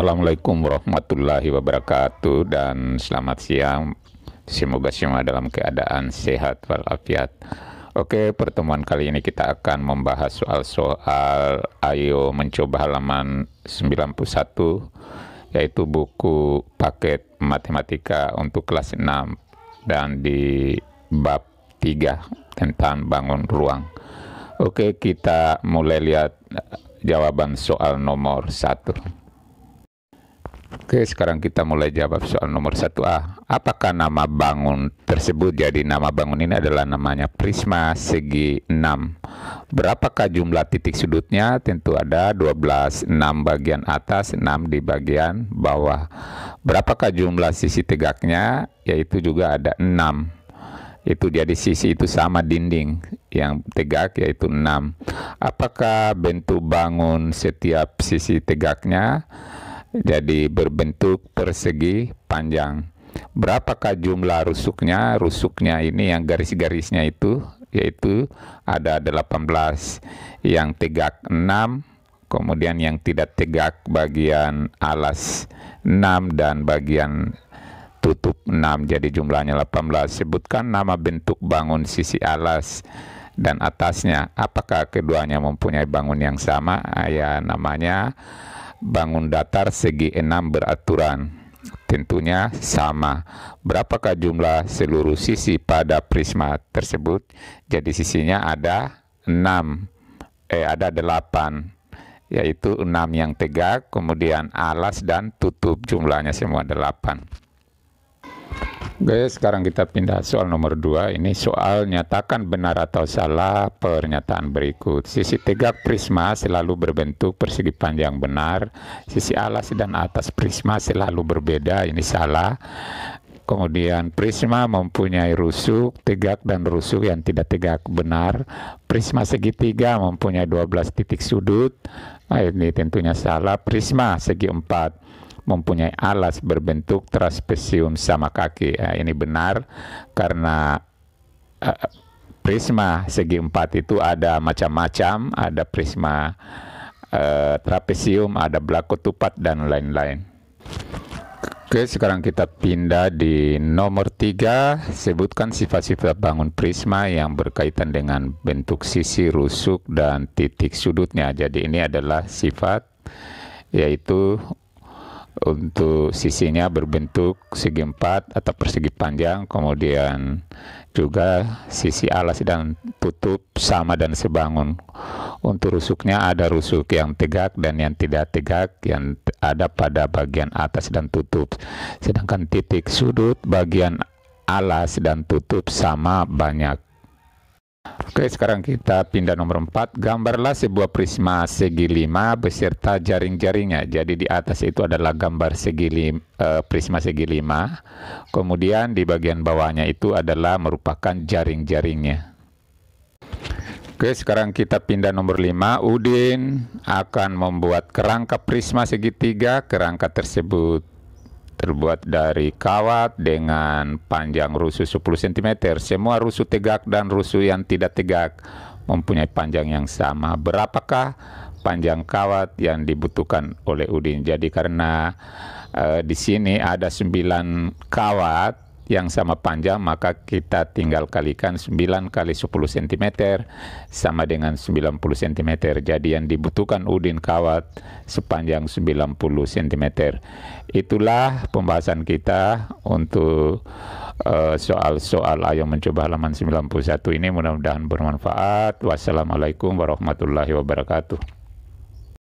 Assalamualaikum warahmatullahi wabarakatuh dan selamat siang. Semoga semua dalam keadaan sehat walafiat. Oke, pertemuan kali ini kita akan membahas soal soal ayo mencoba halaman 91 yaitu buku paket matematika untuk kelas 6 dan di bab 3 tentang bangun ruang. Oke, kita mulai lihat eh, jawaban soal nomor 1. Oke, sekarang kita mulai jawab soal nomor 1A. Apakah nama bangun tersebut? Jadi nama bangun ini adalah namanya prisma segi 6. Berapakah jumlah titik sudutnya? Tentu ada 12, 6 bagian atas, 6 di bagian bawah. Berapakah jumlah sisi tegaknya? Yaitu juga ada 6 itu jadi sisi itu sama dinding yang tegak yaitu 6 apakah bentuk bangun setiap sisi tegaknya jadi berbentuk persegi panjang. Berapakah jumlah rusuknya? Rusuknya ini yang garis-garisnya itu yaitu ada 18 yang tegak 6 kemudian yang tidak tegak bagian alas 6 dan bagian tutup 6 jadi jumlahnya 18 sebutkan nama bentuk bangun sisi alas dan atasnya apakah keduanya mempunyai bangun yang sama Ayah namanya bangun datar segi enam beraturan. Tentunya sama. Berapakah jumlah seluruh sisi pada prisma tersebut? Jadi sisinya ada enam, Eh ada 8. Yaitu enam yang tegak, kemudian alas dan tutup jumlahnya semua delapan. Oke, sekarang kita pindah soal nomor 2. Ini soal nyatakan benar atau salah pernyataan berikut. Sisi tegak prisma selalu berbentuk persegi panjang benar. Sisi alas dan atas prisma selalu berbeda. Ini salah. Kemudian prisma mempunyai rusuk, tegak dan rusuk yang tidak tegak benar. Prisma segitiga mempunyai 12 titik sudut. Nah, ini tentunya salah. Prisma segi 4 mempunyai alas berbentuk traspesium sama kaki. Nah, ini benar karena uh, prisma segi empat itu ada macam-macam, ada prisma uh, trapesium, ada belako tupat dan lain-lain. Oke, sekarang kita pindah di nomor tiga. Sebutkan sifat-sifat bangun prisma yang berkaitan dengan bentuk sisi rusuk dan titik sudutnya. Jadi ini adalah sifat yaitu untuk sisinya berbentuk segi empat atau persegi panjang, kemudian juga sisi alas dan tutup sama dan sebangun. Untuk rusuknya ada rusuk yang tegak dan yang tidak tegak yang ada pada bagian atas dan tutup. Sedangkan titik sudut bagian alas dan tutup sama banyak. Oke, sekarang kita pindah nomor 4. Gambarlah sebuah prisma segi 5 beserta jaring-jaringnya. Jadi di atas itu adalah gambar segi lim, e, prisma segi 5. Kemudian di bagian bawahnya itu adalah merupakan jaring-jaringnya. Oke, sekarang kita pindah nomor 5. Udin akan membuat kerangka prisma segitiga. Kerangka tersebut terbuat dari kawat dengan panjang rusuh 10 cm. Semua rusuh tegak dan rusuh yang tidak tegak mempunyai panjang yang sama. Berapakah panjang kawat yang dibutuhkan oleh Udin? Jadi karena uh, di sini ada 9 kawat yang sama panjang maka kita tinggal kalikan 9 kali 10 cm sama dengan 90 cm. Jadi yang dibutuhkan udin kawat sepanjang 90 cm. Itulah pembahasan kita untuk eh, soal-soal uh, mencoba laman ayo mencoba halaman 91 ini mudah-mudahan bermanfaat. Wassalamualaikum warahmatullahi wabarakatuh.